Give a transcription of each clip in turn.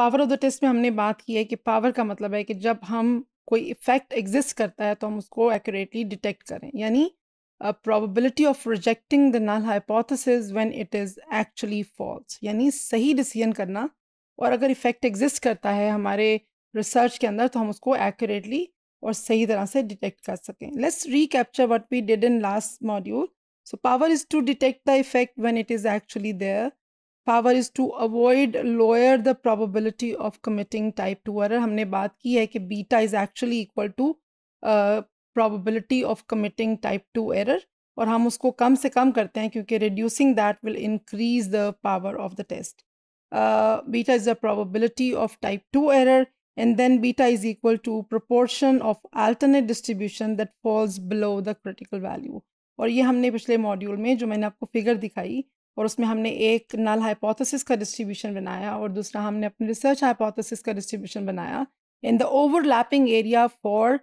Power of the test में हमने बात की है कि पावर का मतलब है कि जब हम कोई इफेक्ट एग्जिस्ट करता है तो हम उसको एक्यूरेटली डिटेक्ट करें यानी probability of rejecting the null hypothesis when it is actually false यानी सही डिसीजन करना और अगर इफेक्ट एग्जिस्ट करता है हमारे रिसर्च के अंदर तो हम उसको एक्यूरेटली और सही तरह से डिटेक्ट कर सकें let's recapture what we did in last module so power is to detect the effect when it is actually there power is to avoid lower the probability of committing type two error हमने बात की है कि beta is actually equal to probability of committing type two error और हम उसको कम से कम करते हैं क्योंकि reducing that will increase the power of the test beta is the probability of type two error and then beta is equal to proportion of alternate distribution that falls below the critical value और ये हमने पिछले module में जो मैंने आपको figure दिखाई और उसमें हमने एक नल हाइपोथेसिस का डिस्ट्रीब्यूशन बनाया और दूसरा हमने अपने रिसर्च हाइपोथेसिस का डिस्ट्रीब्यूशन बनाया in the overlapping area for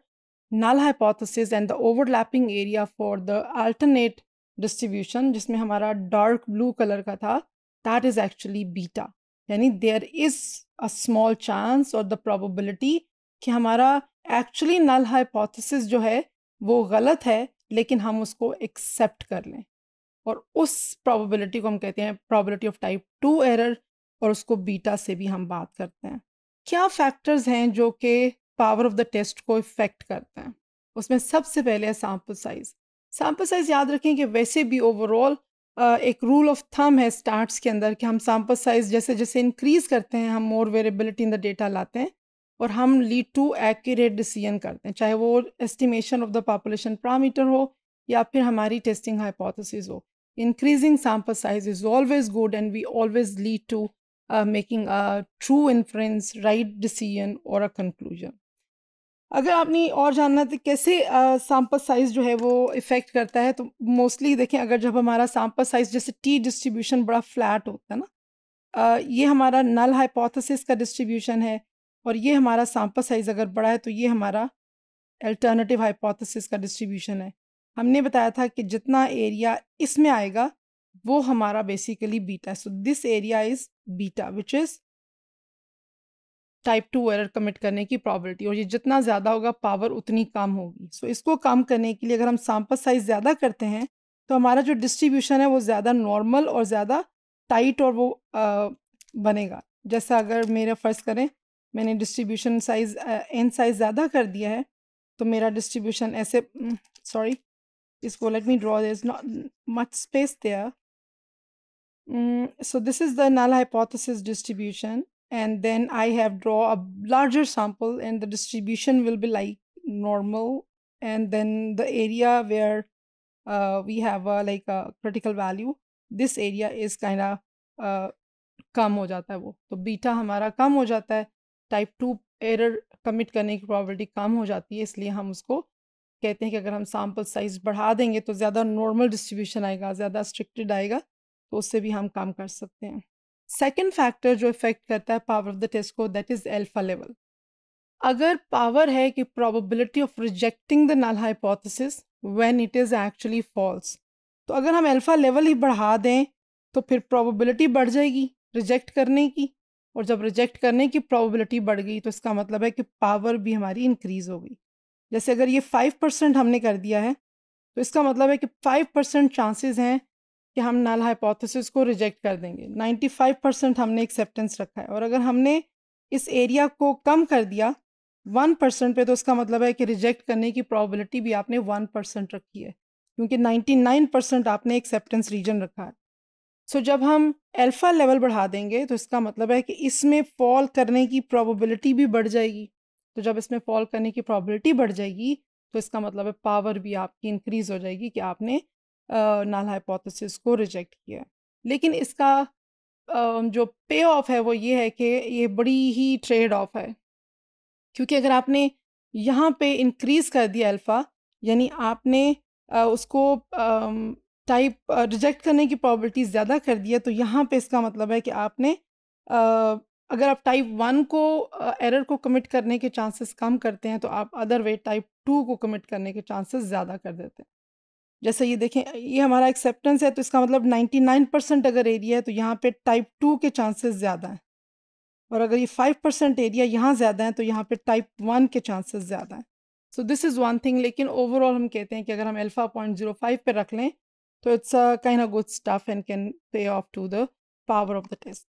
null hypothesis and the overlapping area for the alternate distribution जिसमें हमारा डार्क ब्लू कलर का था दैट इज़ एक्चुअली बीटा यानी there is a small chance और द प्रोबेबिलिटी कि हमारा एक्चुअली नल हाइपोथेसिस जो है वो गलत है लेकिन हम उसको एक्सेप्ट कर लें और उस प्रॉबिलिटी को हम कहते हैं probability of type two error और उसको बीटा से भी हम बात करते हैं क्या फैक्टर्स हैं जो कि पावर ऑफ द टेस्ट को इफेक्ट करते हैं उसमें सबसे पहले है सैम्पल साइज सैम्पल साइज याद रखें कि वैसे भी ओवरऑल एक रूल ऑफ थम है स्टार्ट्स के अंदर कि हम सैम्पल साइज जैसे जैसे इंक्रीज करते हैं हम more variability in the data लाते हैं और हम लीड टू एक्यूरेट डिसीजन करते हैं चाहे वो estimation of the population parameter हो या फिर हमारी टेस्टिंग हाइपोथेसिस हो increasing sample size is always good and we always lead to uh, making a true inference, right decision or a conclusion. अगर आपने और जानना था तो कैसे सैंपल साइज़ जो है वो इफ़ेक्ट करता है तो मोस्टली देखें अगर जब हमारा सैंपल साइज़ जैसे टी डिस्ट्रीब्यूशन बड़ा फ्लैट होता है ना ये हमारा नल हाइपोथेसिस का डिस्ट्रीब्यूशन है और ये हमारा सैंपल साइज़ अगर बड़ा है तो ये हमारा अल्टरनेटिव हाइपोथेसिस का डिस्ट्रीब्यूशन है हमने बताया था कि जितना एरिया इसमें आएगा वो हमारा basically beta so this area is beta which is type two error commit करने की प्रॉबलिटी और ये जितना ज़्यादा होगा पावर उतनी कम होगी सो so, इसको कम करने के लिए अगर हम सैम्पल साइज ज़्यादा करते हैं तो हमारा जो डिस्ट्रीब्यूशन है वो ज़्यादा नॉर्मल और ज़्यादा टाइट और वो आ, बनेगा जैसा अगर मेरा फ़र्ज़ करें मैंने डिस्ट्रीब्यूशन साइज़ एन साइज़ ज़्यादा कर दिया है तो मेरा डिस्ट्रीब्यूशन ऐसे sorry hmm, just go let me draw there's not much space there mm, so this is the null hypothesis distribution and then i have draw a larger sample and the distribution will be like normal and then the area where uh, we have a, like a critical value this area is kind of uh, कम हो जाता है वो तो beta हमारा कम हो जाता है टाइप टू एरर कमिट करने की प्रोबेबिलिटी कम हो जाती है इसलिए हम उसको कहते हैं कि अगर हम सैंपल साइज बढ़ा देंगे तो ज़्यादा नॉर्मल डिस्ट्रीब्यूशन आएगा ज़्यादा स्ट्रिक्टेड आएगा तो उससे भी हम काम कर सकते हैं सेकेंड फैक्टर जो इफेक्ट करता है पावर ऑफ द टेस्ट को दैट इज़ एल्फा लेवल अगर पावर है कि probability of rejecting the null hypothesis when it is actually false तो अगर हम अल्फ़ा लेवल ही बढ़ा दें तो फिर प्रोबेबिलिटी बढ़ जाएगी रिजेक्ट करने की और जब रिजेक्ट करने की प्रोबेबिलिटी बढ़ गई तो इसका मतलब है कि पावर भी हमारी इंक्रीज़ हो गई जैसे अगर ये फाइव परसेंट हमने कर दिया है तो इसका मतलब है कि फाइव परसेंट चांसेज हैं कि हम नल हाइपोथेसिस को रिजेक्ट कर देंगे नाइन्टी फाइव परसेंट हमने एक्सेप्टेंस रखा है और अगर हमने इस एरिया को कम कर दिया वन परसेंट पर तो उसका मतलब है कि रिजेक्ट करने की प्रॉबिलिटी भी आपने वन परसेंट रखी है क्योंकि नाइन्टी नाइन परसेंट आपने एक्सेप्टेंस रीजन रखा है सो so, जब हम अल्फ़ा लेवल बढ़ा देंगे तो इसका मतलब है कि इसमें फॉल करने की प्रोबेबिलिटी भी बढ़ जाएगी तो जब इसमें फॉल करने की प्रॉबिलिटी बढ़ जाएगी तो इसका मतलब है पावर भी आपकी इंक्रीज़ हो जाएगी कि आपने नाल हाइपोथेसिस को रिजेक्ट किया लेकिन इसका जो पे ऑफ है वो ये है कि ये बड़ी ही ट्रेड ऑफ है क्योंकि अगर आपने यहाँ पे इंक्रीज़ कर दिया अल्फ़ा यानी आपने उसको टाइप रिजेक्ट करने की प्रॉबिलिटी ज़्यादा कर दिया तो यहाँ पे इसका मतलब है कि आपने अगर आप टाइप वन को एरर को कमिट करने के चांसेस कम करते हैं तो आप अदर वे टाइप टू को कमिट करने के चांसेस ज़्यादा कर देते हैं जैसे ये देखें ये हमारा एक्सेप्टेंस है तो इसका मतलब 99 परसेंट अगर एरिया है तो यहाँ पे टाइप टू के चांसेस ज़्यादा हैं और अगर ये फाइव परसेंट एरिया यहाँ ज़्यादा है तो यहाँ पर टाइप वन के चांसेस ज़्यादा हैं so this is one thing लेकिन ओवरऑल हम कहते हैं कि अगर हम एल्फ़ा पॉइंट जीरो फाइव पर रख लें तो it's a kind of good stuff and can pay off to the power of the test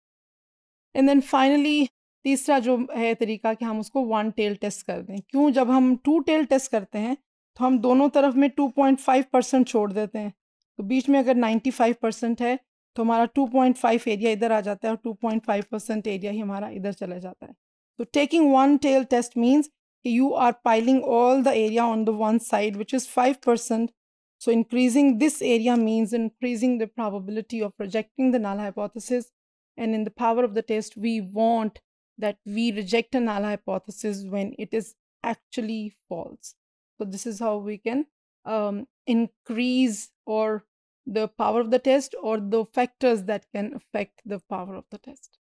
and then finally तीसरा जो है तरीका कि हम उसको वन टेल टेस्ट कर दें क्यों जब हम टू टेल टेस्ट करते हैं तो हम दोनों तरफ में 2.5 परसेंट छोड़ देते हैं तो बीच में अगर 95 परसेंट है तो हमारा 2.5 एरिया इधर आ जाता है और 2.5 परसेंट एरिया ही हमारा इधर चला जाता है तो taking one tail test means कि you are piling all the area on the one side which is five percent so increasing this area means increasing the probability of projecting the null hypothesis And in the power of the test, we want that we reject a null hypothesis when it is actually false. So this is how we can um, increase or the power of the test or the factors that can affect the power of the test.